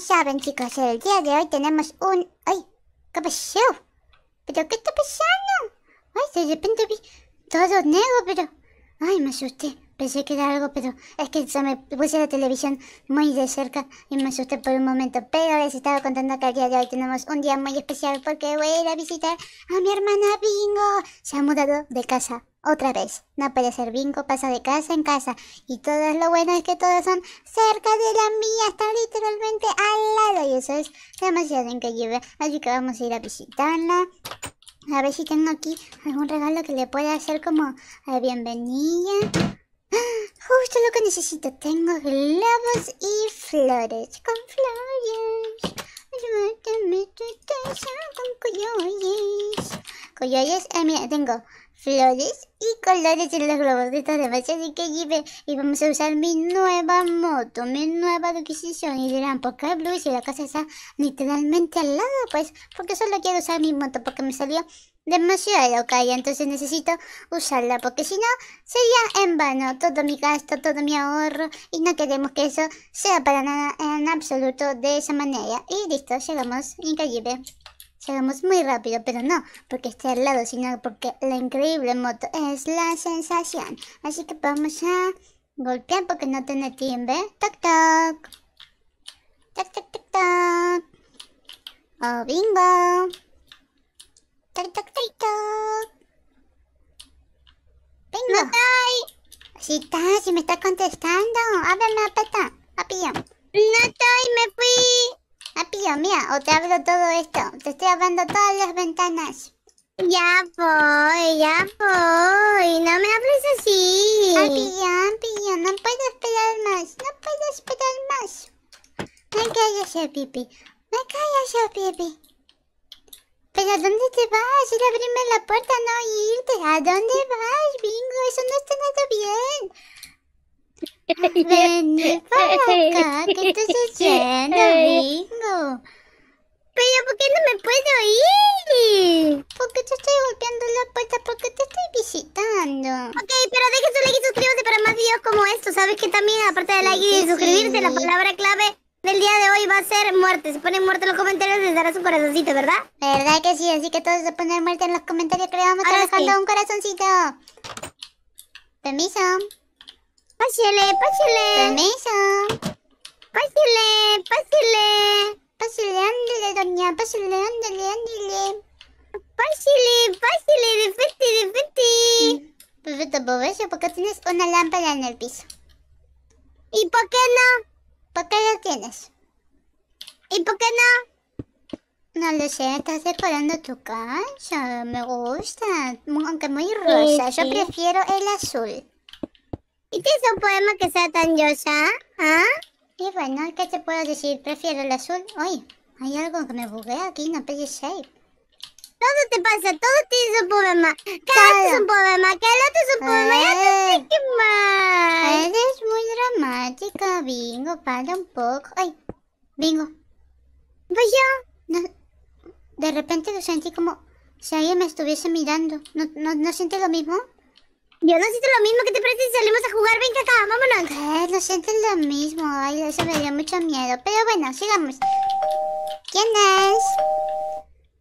saben chicos, el día de hoy tenemos un... ¡Ay! ¿Qué pasó? ¿Pero qué está pasando? ¡Ay! De repente vi todo negro, pero... ¡Ay! Me asusté. Pensé que era algo, pero es que se me puse la televisión muy de cerca y me asusté por un momento. Pero les estaba contando que el día de hoy tenemos un día muy especial porque voy a ir a visitar a mi hermana Bingo. Se ha mudado de casa. Otra vez, no puede ser bingo, pasa de casa en casa. Y todo lo bueno es que todas son cerca de la mía, Está literalmente al lado. Y eso es demasiado increíble. Así que vamos a ir a visitarla. A ver si tengo aquí algún regalo que le pueda hacer como la eh, bienvenida. ¡Ah! Justo lo que necesito. Tengo globos y flores. Con flores. con Coyotes. Eh, mira, tengo flores y colores en los globos. de es y que lleve. Y vamos a usar mi nueva moto, mi nueva adquisición. Y dirán, ¿por qué Blue si la casa está literalmente al lado? Pues porque solo quiero usar mi moto porque me salió demasiado Y Entonces necesito usarla porque si no sería en vano todo mi gasto, todo mi ahorro. Y no queremos que eso sea para nada en absoluto de esa manera. Y listo, llegamos, increíble. Llegamos muy rápido, pero no porque esté al lado, sino porque la increíble moto es la sensación. Así que vamos a golpear porque no tiene timbre. Toc, toc. Toc, toc, toc, toc. Oh, bingo. Toc, toc, toc, toc. Bingo. No estoy. está, si me está contestando. Ábreme la pata. Papillo. No estoy, me fui. Apio, mira, o te abro todo esto. Te estoy abriendo todas las ventanas. Ya voy, ya voy. No me hables así. no puedo esperar más. No puedo esperar más. Me callas, Pipi. Me callas, Pipi. ¿Pero a dónde te vas? a abrirme la puerta, no irte. ¿A dónde vas, Bingo? Eso no está nada bien para acá, haciendo, Pero ¿por qué no me puedo ir? Porque te estoy golpeando la puerta, porque te estoy visitando. Ok, pero deje su like y suscríbase para más videos como estos. Sabes que también, aparte de like y de suscribirse, la palabra clave del día de hoy va a ser muerte. Se ponen muerte en los comentarios, les darás un corazoncito, ¿verdad? Verdad que sí, así que todos se ponen muerte en los comentarios, que le vamos a un corazoncito. Permiso. Pásele, pásele. Permiso. Pásele, pásele. Pásele, ándele, doña. Pásele, ándele, ándele. Pásele, pásele, de frente, de frente. Perfecto, por eso, porque tienes una lámpara en el piso. ¿Y por qué no? ¿Por qué la tienes? ¿Y por qué no? No lo sé, estás decorando tu cancha. Me gusta. Aunque muy rosa. Yo prefiero el azul. ¿Y ¿Este tienes un poema que sea tan llosa, ¿Ah? Y bueno, ¿qué te puedo decir? Prefiero el azul. Oye, hay algo que me buguea aquí, no sé. shape. Todo te pasa, todo tienes un poema. Cada es un poema, cada es un problema. Ya te sé eh, qué más. Eres muy dramática, Bingo. Para un poco. Ay, Bingo. Voy yo. de repente lo sentí como si alguien me estuviese mirando. ¿No, no, no sientes lo mismo? Yo no siento lo mismo, ¿qué te parece si salimos a jugar? Ven acá, vámonos. Eh, no siento lo mismo, ay, eso me dio mucho miedo. Pero bueno, sigamos. ¿Quién es?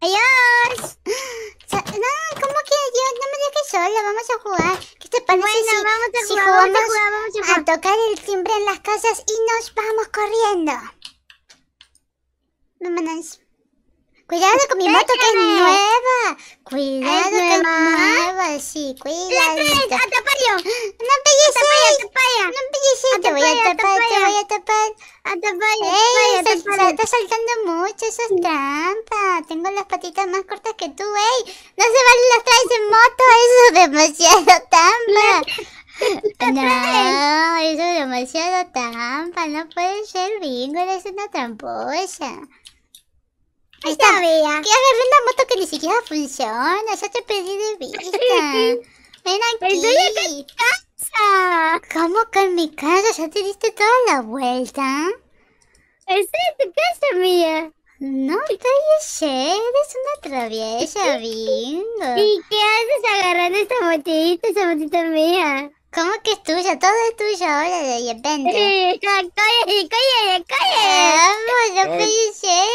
¡Adiós! No, ¿cómo que yo? No me dejes sola, vamos a jugar. ¿Qué te parece si, vamos a si jugamos a tocar el timbre en las casas y nos vamos corriendo? Vámonos. Cuidado con mi moto que es nueva. Cuidado. Sí, cuida No pegues ahí. No pegues ahí. Te voy a tapar, te voy a tapar. Ey, estás saltando mucho, eso es trampa. Tengo las patitas más cortas que tú, ey. No se valen las traes en moto, eso es demasiado trampa. No, eso es demasiado trampa, no puede ser bingo, eres una tramposa. Ahí está, vea. Que agarré una moto que ni siquiera funciona. Ya te perdí de vista. Ven aquí. Casa. ¿Cómo que en mi casa? ¿Ya te diste toda la vuelta? Estoy en tu casa, mía. No sé, eres una traviesa, Bingo. ¿Y qué haces agarrando esta motita, esa motita mía? ¿Cómo que es tuya? Todo es tuyo ahora de repente. Sí, cállate, cállate, cállate. Vamos, lo ¡Esta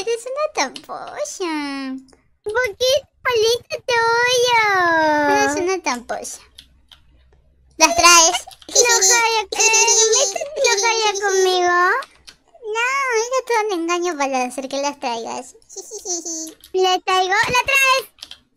Es una tamposa! ¿Por qué palito te es una tamposa. ¿Las traes? No calla, no conmigo. No, era todo un engaño para hacer que las traigas. ¿La traigo? ¿La traes?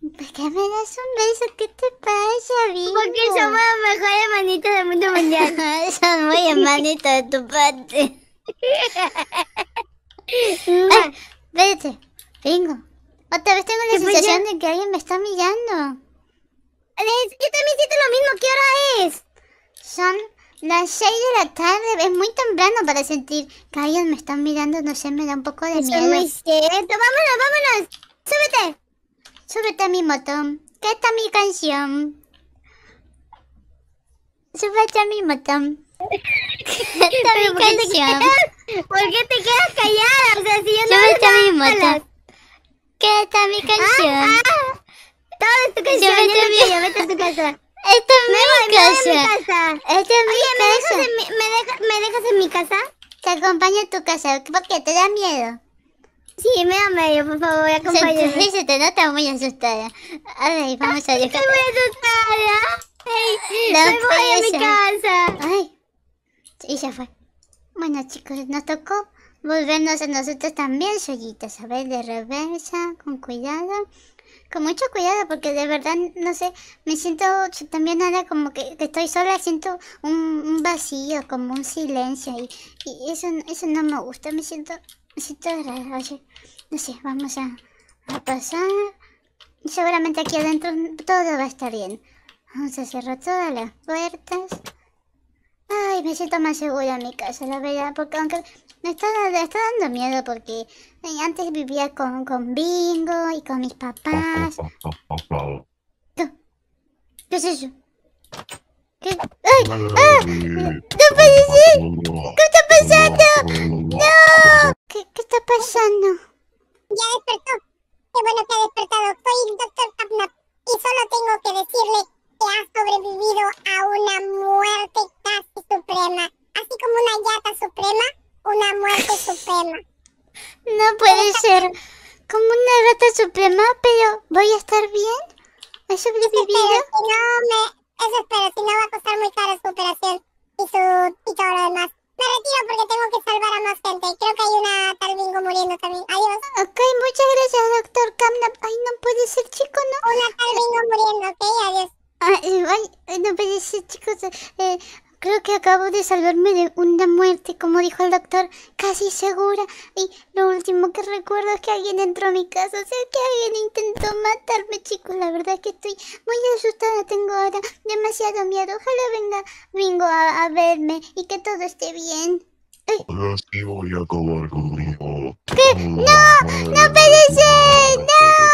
¿Por qué me das un beso? ¿Qué te pasa, Bingo? Porque somos la mejores hermanitos del mundo mundial. Son muy hermanitos de tu parte. Vete, espérate, Bingo. Otra vez tengo la sensación de que alguien me está mirando. yo también siento lo mismo. ¿Qué hora es? Son las 6 de la tarde. Es muy temprano para sentir que alguien me está mirando. No sé, me da un poco de Eso miedo. Es muy cierto. Vámonos, vámonos. Súbete. Súbete a mi moto, que está mi canción. Súbete a mi moto. ¿Qué está mi canción. ¿Por qué te quedas callada? O sea, si yo Súbete a mi moto. ¿Qué está mi ah, canción? Ah. Todo es tu canción. Súbete a mi... casa. Esta es mi, casa. ¿me Dejas en mi... ¿me, dejas en mi casa? Te acompaño a tu casa ¿por qué? te da miedo. Sí, me da medio, por favor, acompañar. Se, se te nota muy asustada. ver, vamos a dejar. Estoy muy asustada. Ay, no me voy a mi casa. Ay. Y se fue. Bueno, chicos, nos tocó volvernos a nosotros también solitos. A ver, de reversa, con cuidado con mucho cuidado porque de verdad, no sé, me siento también ahora como que, estoy sola, siento un, vacío, como un silencio y, eso, eso no me gusta, me siento, me siento no sé, vamos a, a pasar, seguramente aquí adentro todo va a estar bien, vamos a cerrar todas las puertas. Ay, me siento más segura en mi casa, la verdad, porque aunque me está, está dando miedo porque antes vivía con, con Bingo y con mis papás. ¿Qué, es eso? ¿Qué? ¡Ah! ¡No puede ser! ¿Qué está pasando? ¡No! ¿Qué, qué está pasando? Ya despertó. Qué bueno que ha despertado. Soy el doctor Capnap y solo tengo que decirle que ha sobrevivido a una muerte casi suprema. Así como una yata suprema, una muerte suprema. No puede ser. Como una rata suprema, pero ¿voy a estar bien? ¿He sobrevivido? no me... Eso espero, si no va a costar muy caro su operación y, todo lo demás. Me retiro porque tengo que salvar a más gente. Creo que hay una tal muriendo también. Adiós. Ok, muchas gracias, doctor Camnap. Ay, no puede ser chico, ¿no? Una tal muriendo, ok, adiós. Ay, ah, no puede chicos. Eh, creo que acabo de salvarme de una muerte, como dijo el doctor, casi segura. Y lo último que recuerdo es que alguien entró a mi casa, o sea, que alguien intentó matarme, chicos. La verdad es que estoy muy asustada, tengo ahora demasiado miedo. Ojalá venga Bingo a, verme y que todo esté bien. voy a conmigo. ¡No! ¡No puede ¡No!